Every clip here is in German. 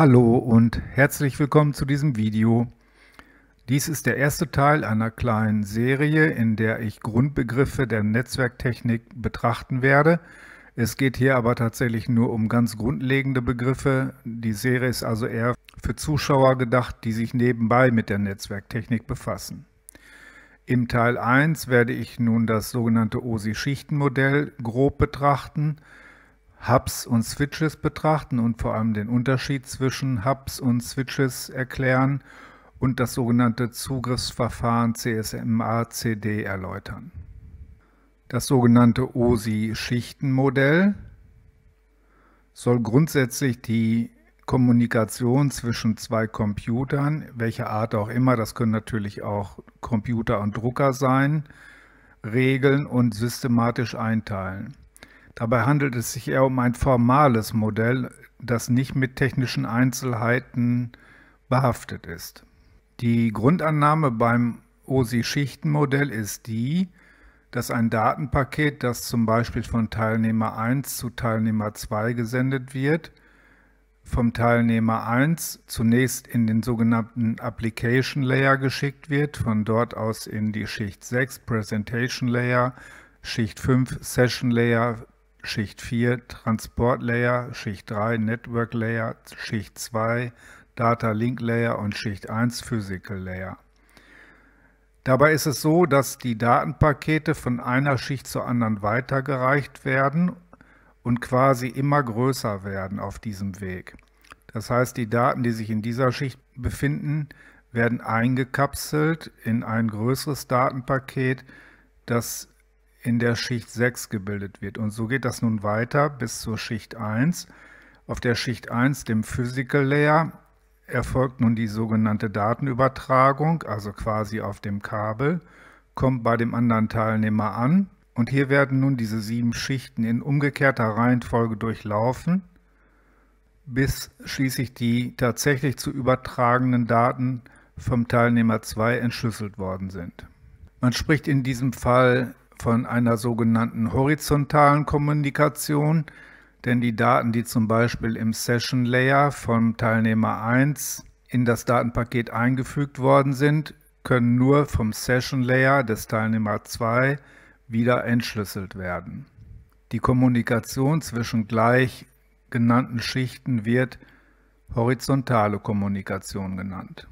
Hallo und herzlich willkommen zu diesem Video. Dies ist der erste Teil einer kleinen Serie, in der ich Grundbegriffe der Netzwerktechnik betrachten werde. Es geht hier aber tatsächlich nur um ganz grundlegende Begriffe. Die Serie ist also eher für Zuschauer gedacht, die sich nebenbei mit der Netzwerktechnik befassen. Im Teil 1 werde ich nun das sogenannte OSI-Schichtenmodell grob betrachten. Hubs und Switches betrachten und vor allem den Unterschied zwischen Hubs und Switches erklären und das sogenannte Zugriffsverfahren CSMA-CD erläutern. Das sogenannte OSI-Schichtenmodell soll grundsätzlich die Kommunikation zwischen zwei Computern, welcher Art auch immer, das können natürlich auch Computer und Drucker sein, regeln und systematisch einteilen. Dabei handelt es sich eher um ein formales Modell, das nicht mit technischen Einzelheiten behaftet ist. Die Grundannahme beim OSI-Schichtenmodell ist die, dass ein Datenpaket, das zum Beispiel von Teilnehmer 1 zu Teilnehmer 2 gesendet wird, vom Teilnehmer 1 zunächst in den sogenannten Application Layer geschickt wird, von dort aus in die Schicht 6 Presentation Layer, Schicht 5 Session Layer, Schicht 4 Transport Layer, Schicht 3 Network Layer, Schicht 2 Data Link Layer und Schicht 1 Physical Layer. Dabei ist es so, dass die Datenpakete von einer Schicht zur anderen weitergereicht werden und quasi immer größer werden auf diesem Weg. Das heißt, die Daten, die sich in dieser Schicht befinden, werden eingekapselt in ein größeres Datenpaket, das in der Schicht 6 gebildet wird. Und so geht das nun weiter bis zur Schicht 1. Auf der Schicht 1, dem Physical Layer, erfolgt nun die sogenannte Datenübertragung, also quasi auf dem Kabel, kommt bei dem anderen Teilnehmer an. Und hier werden nun diese sieben Schichten in umgekehrter Reihenfolge durchlaufen, bis schließlich die tatsächlich zu übertragenen Daten vom Teilnehmer 2 entschlüsselt worden sind. Man spricht in diesem Fall von einer sogenannten horizontalen Kommunikation, denn die Daten, die zum Beispiel im Session Layer vom Teilnehmer 1 in das Datenpaket eingefügt worden sind, können nur vom Session Layer des Teilnehmer 2 wieder entschlüsselt werden. Die Kommunikation zwischen gleich genannten Schichten wird horizontale Kommunikation genannt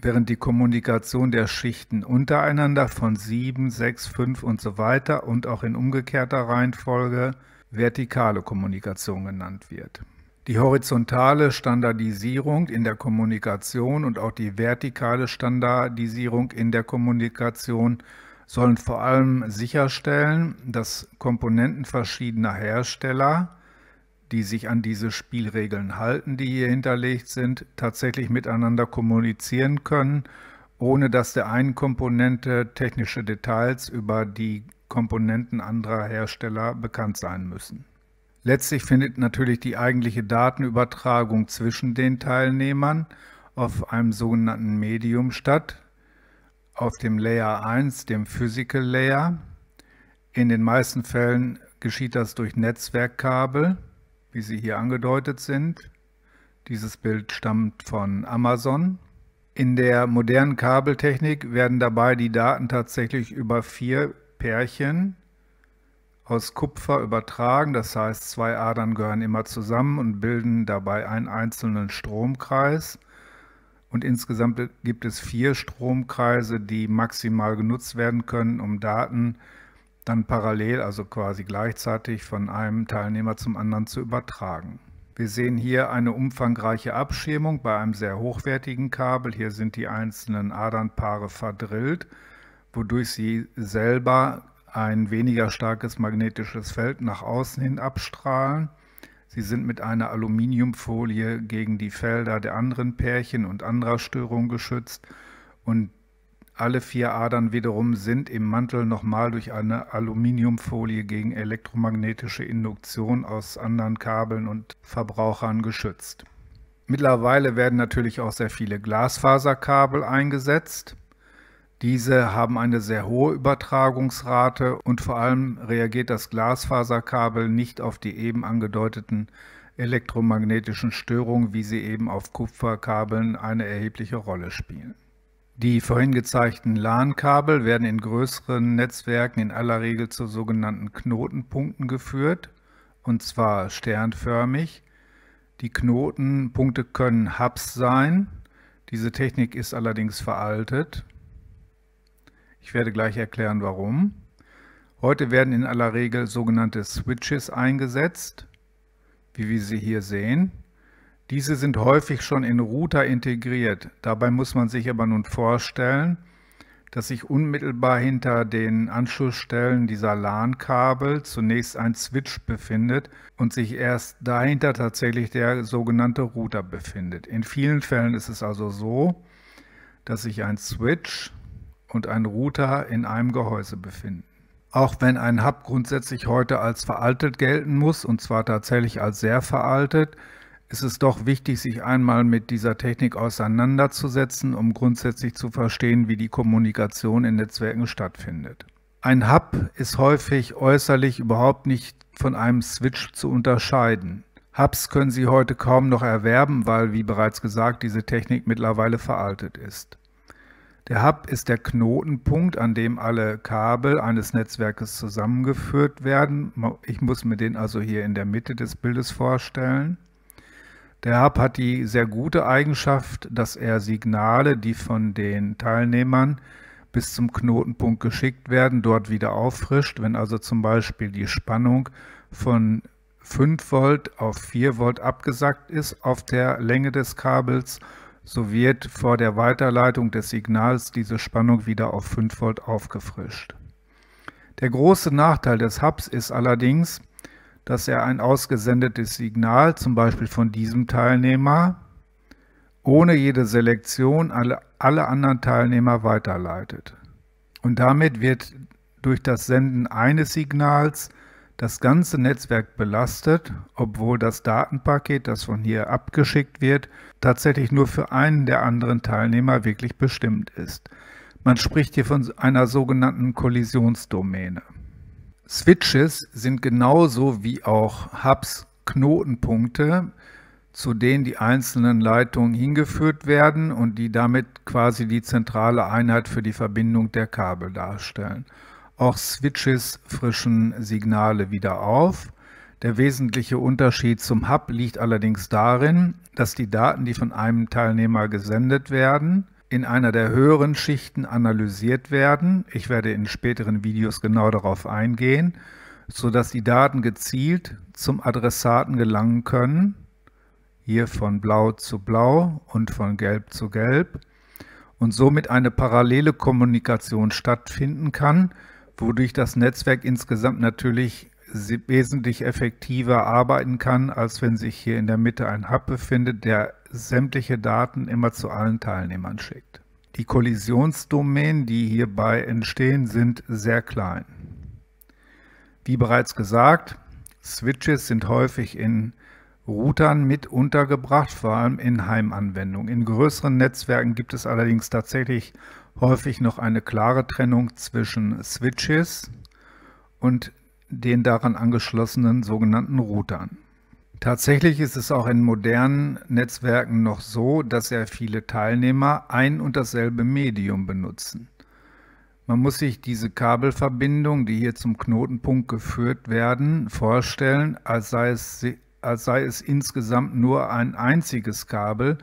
während die Kommunikation der Schichten untereinander von 7, 6, 5 und so weiter und auch in umgekehrter Reihenfolge vertikale Kommunikation genannt wird. Die horizontale Standardisierung in der Kommunikation und auch die vertikale Standardisierung in der Kommunikation sollen vor allem sicherstellen, dass Komponenten verschiedener Hersteller die sich an diese Spielregeln halten, die hier hinterlegt sind, tatsächlich miteinander kommunizieren können, ohne dass der einen Komponente technische Details über die Komponenten anderer Hersteller bekannt sein müssen. Letztlich findet natürlich die eigentliche Datenübertragung zwischen den Teilnehmern auf einem sogenannten Medium statt, auf dem Layer 1, dem Physical Layer. In den meisten Fällen geschieht das durch Netzwerkkabel wie sie hier angedeutet sind. Dieses Bild stammt von Amazon. In der modernen Kabeltechnik werden dabei die Daten tatsächlich über vier Pärchen aus Kupfer übertragen. Das heißt, zwei Adern gehören immer zusammen und bilden dabei einen einzelnen Stromkreis. Und insgesamt gibt es vier Stromkreise, die maximal genutzt werden können, um Daten zu dann parallel, also quasi gleichzeitig von einem Teilnehmer zum anderen zu übertragen. Wir sehen hier eine umfangreiche Abschirmung bei einem sehr hochwertigen Kabel. Hier sind die einzelnen Adernpaare verdrillt, wodurch sie selber ein weniger starkes magnetisches Feld nach außen hin abstrahlen. Sie sind mit einer Aluminiumfolie gegen die Felder der anderen Pärchen und anderer Störungen geschützt und alle vier Adern wiederum sind im Mantel nochmal durch eine Aluminiumfolie gegen elektromagnetische Induktion aus anderen Kabeln und Verbrauchern geschützt. Mittlerweile werden natürlich auch sehr viele Glasfaserkabel eingesetzt. Diese haben eine sehr hohe Übertragungsrate und vor allem reagiert das Glasfaserkabel nicht auf die eben angedeuteten elektromagnetischen Störungen, wie sie eben auf Kupferkabeln eine erhebliche Rolle spielen. Die vorhin gezeigten LAN-Kabel werden in größeren Netzwerken in aller Regel zu sogenannten Knotenpunkten geführt, und zwar sternförmig. Die Knotenpunkte können Hubs sein. Diese Technik ist allerdings veraltet. Ich werde gleich erklären, warum. Heute werden in aller Regel sogenannte Switches eingesetzt, wie wir sie hier sehen. Diese sind häufig schon in Router integriert. Dabei muss man sich aber nun vorstellen, dass sich unmittelbar hinter den Anschlussstellen dieser LAN-Kabel zunächst ein Switch befindet und sich erst dahinter tatsächlich der sogenannte Router befindet. In vielen Fällen ist es also so, dass sich ein Switch und ein Router in einem Gehäuse befinden. Auch wenn ein Hub grundsätzlich heute als veraltet gelten muss, und zwar tatsächlich als sehr veraltet, ist es doch wichtig, sich einmal mit dieser Technik auseinanderzusetzen, um grundsätzlich zu verstehen, wie die Kommunikation in Netzwerken stattfindet. Ein Hub ist häufig äußerlich überhaupt nicht von einem Switch zu unterscheiden. Hubs können Sie heute kaum noch erwerben, weil, wie bereits gesagt, diese Technik mittlerweile veraltet ist. Der Hub ist der Knotenpunkt, an dem alle Kabel eines Netzwerkes zusammengeführt werden. Ich muss mir den also hier in der Mitte des Bildes vorstellen. Der Hub hat die sehr gute Eigenschaft, dass er Signale, die von den Teilnehmern bis zum Knotenpunkt geschickt werden, dort wieder auffrischt. Wenn also zum Beispiel die Spannung von 5 Volt auf 4 Volt abgesackt ist auf der Länge des Kabels, so wird vor der Weiterleitung des Signals diese Spannung wieder auf 5 Volt aufgefrischt. Der große Nachteil des Hubs ist allerdings, dass er ein ausgesendetes Signal, zum Beispiel von diesem Teilnehmer, ohne jede Selektion alle, alle anderen Teilnehmer weiterleitet. Und damit wird durch das Senden eines Signals das ganze Netzwerk belastet, obwohl das Datenpaket, das von hier abgeschickt wird, tatsächlich nur für einen der anderen Teilnehmer wirklich bestimmt ist. Man spricht hier von einer sogenannten Kollisionsdomäne. Switches sind genauso wie auch Hubs Knotenpunkte, zu denen die einzelnen Leitungen hingeführt werden und die damit quasi die zentrale Einheit für die Verbindung der Kabel darstellen. Auch Switches frischen Signale wieder auf. Der wesentliche Unterschied zum Hub liegt allerdings darin, dass die Daten, die von einem Teilnehmer gesendet werden, in einer der höheren Schichten analysiert werden. Ich werde in späteren Videos genau darauf eingehen, sodass die Daten gezielt zum Adressaten gelangen können. Hier von blau zu blau und von gelb zu gelb. Und somit eine parallele Kommunikation stattfinden kann, wodurch das Netzwerk insgesamt natürlich wesentlich effektiver arbeiten kann, als wenn sich hier in der Mitte ein Hub befindet, der sämtliche Daten immer zu allen Teilnehmern schickt. Die Kollisionsdomänen, die hierbei entstehen, sind sehr klein. Wie bereits gesagt, Switches sind häufig in Routern mit untergebracht, vor allem in Heimanwendungen. In größeren Netzwerken gibt es allerdings tatsächlich häufig noch eine klare Trennung zwischen Switches und den daran angeschlossenen sogenannten Routern. Tatsächlich ist es auch in modernen Netzwerken noch so, dass sehr viele Teilnehmer ein und dasselbe Medium benutzen. Man muss sich diese Kabelverbindung, die hier zum Knotenpunkt geführt werden, vorstellen, als sei es, als sei es insgesamt nur ein einziges Kabel,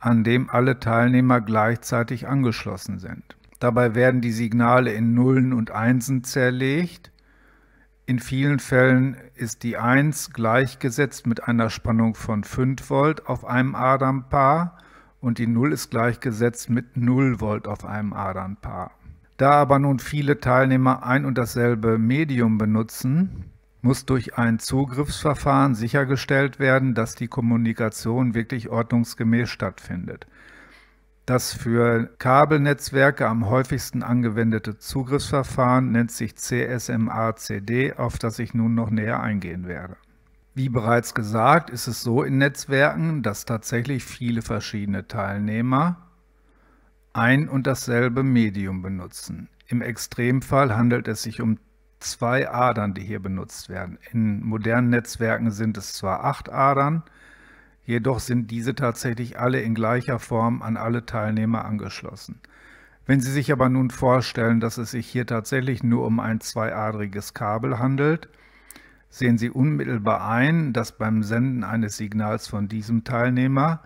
an dem alle Teilnehmer gleichzeitig angeschlossen sind. Dabei werden die Signale in Nullen und Einsen zerlegt in vielen Fällen ist die 1 gleichgesetzt mit einer Spannung von 5 Volt auf einem Adernpaar und die 0 ist gleichgesetzt mit 0 Volt auf einem Adernpaar. Da aber nun viele Teilnehmer ein und dasselbe Medium benutzen, muss durch ein Zugriffsverfahren sichergestellt werden, dass die Kommunikation wirklich ordnungsgemäß stattfindet. Das für Kabelnetzwerke am häufigsten angewendete Zugriffsverfahren nennt sich CSMA-CD, auf das ich nun noch näher eingehen werde. Wie bereits gesagt, ist es so in Netzwerken, dass tatsächlich viele verschiedene Teilnehmer ein und dasselbe Medium benutzen. Im Extremfall handelt es sich um zwei Adern, die hier benutzt werden. In modernen Netzwerken sind es zwar acht Adern, Jedoch sind diese tatsächlich alle in gleicher Form an alle Teilnehmer angeschlossen. Wenn Sie sich aber nun vorstellen, dass es sich hier tatsächlich nur um ein zweiadriges Kabel handelt, sehen Sie unmittelbar ein, dass beim Senden eines Signals von diesem Teilnehmer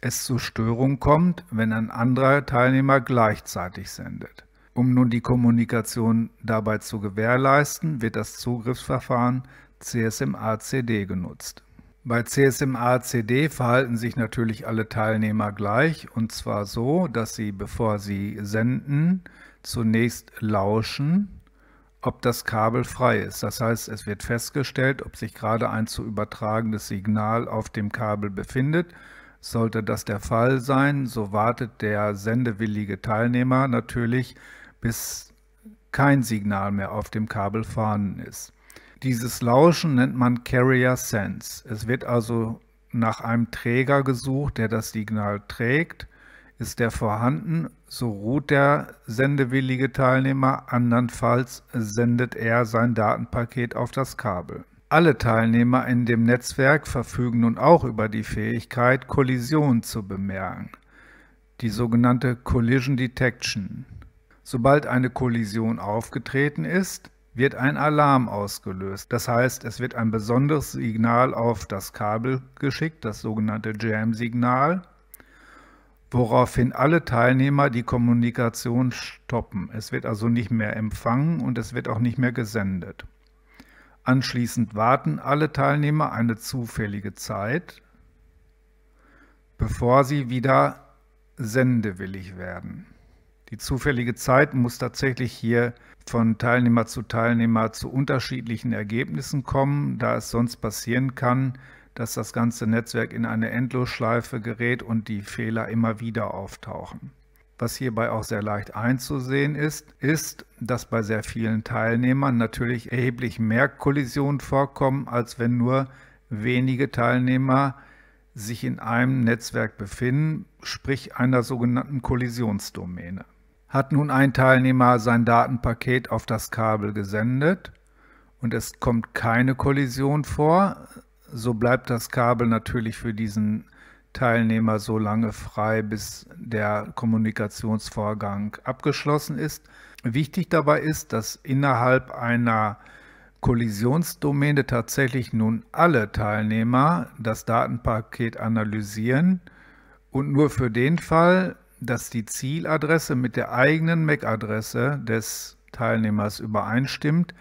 es zu Störungen kommt, wenn ein anderer Teilnehmer gleichzeitig sendet. Um nun die Kommunikation dabei zu gewährleisten, wird das Zugriffsverfahren CSMA-CD genutzt. Bei CSMA-CD verhalten sich natürlich alle Teilnehmer gleich und zwar so, dass sie, bevor sie senden, zunächst lauschen, ob das Kabel frei ist. Das heißt, es wird festgestellt, ob sich gerade ein zu übertragendes Signal auf dem Kabel befindet. Sollte das der Fall sein, so wartet der sendewillige Teilnehmer natürlich, bis kein Signal mehr auf dem Kabel vorhanden ist. Dieses Lauschen nennt man Carrier Sense. Es wird also nach einem Träger gesucht, der das Signal trägt. Ist der vorhanden, so ruht der sendewillige Teilnehmer, andernfalls sendet er sein Datenpaket auf das Kabel. Alle Teilnehmer in dem Netzwerk verfügen nun auch über die Fähigkeit, Kollisionen zu bemerken, die sogenannte Collision Detection. Sobald eine Kollision aufgetreten ist, wird ein Alarm ausgelöst. Das heißt, es wird ein besonderes Signal auf das Kabel geschickt, das sogenannte Jam-Signal, woraufhin alle Teilnehmer die Kommunikation stoppen. Es wird also nicht mehr empfangen und es wird auch nicht mehr gesendet. Anschließend warten alle Teilnehmer eine zufällige Zeit, bevor sie wieder sendewillig werden. Die zufällige Zeit muss tatsächlich hier von Teilnehmer zu Teilnehmer zu unterschiedlichen Ergebnissen kommen, da es sonst passieren kann, dass das ganze Netzwerk in eine Endlosschleife gerät und die Fehler immer wieder auftauchen. Was hierbei auch sehr leicht einzusehen ist, ist, dass bei sehr vielen Teilnehmern natürlich erheblich mehr Kollisionen vorkommen, als wenn nur wenige Teilnehmer sich in einem Netzwerk befinden, sprich einer sogenannten Kollisionsdomäne. Hat nun ein Teilnehmer sein Datenpaket auf das Kabel gesendet und es kommt keine Kollision vor, so bleibt das Kabel natürlich für diesen Teilnehmer so lange frei, bis der Kommunikationsvorgang abgeschlossen ist. Wichtig dabei ist, dass innerhalb einer Kollisionsdomäne tatsächlich nun alle Teilnehmer das Datenpaket analysieren und nur für den Fall, dass die Zieladresse mit der eigenen MAC-Adresse des Teilnehmers übereinstimmt,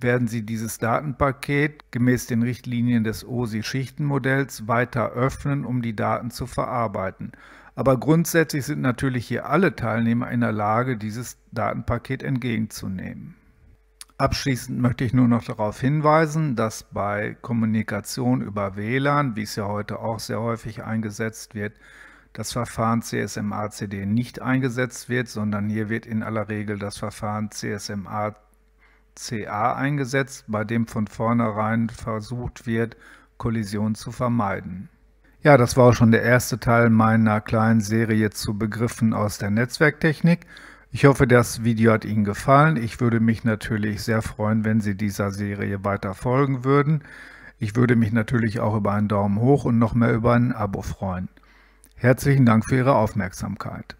werden Sie dieses Datenpaket gemäß den Richtlinien des OSI-Schichtenmodells weiter öffnen, um die Daten zu verarbeiten. Aber grundsätzlich sind natürlich hier alle Teilnehmer in der Lage, dieses Datenpaket entgegenzunehmen. Abschließend möchte ich nur noch darauf hinweisen, dass bei Kommunikation über WLAN, wie es ja heute auch sehr häufig eingesetzt wird, das Verfahren CSMA-CD nicht eingesetzt wird, sondern hier wird in aller Regel das Verfahren CSMA-CA eingesetzt, bei dem von vornherein versucht wird, Kollision zu vermeiden. Ja, das war auch schon der erste Teil meiner kleinen Serie zu Begriffen aus der Netzwerktechnik. Ich hoffe, das Video hat Ihnen gefallen. Ich würde mich natürlich sehr freuen, wenn Sie dieser Serie weiter folgen würden. Ich würde mich natürlich auch über einen Daumen hoch und noch mehr über ein Abo freuen. Herzlichen Dank für Ihre Aufmerksamkeit.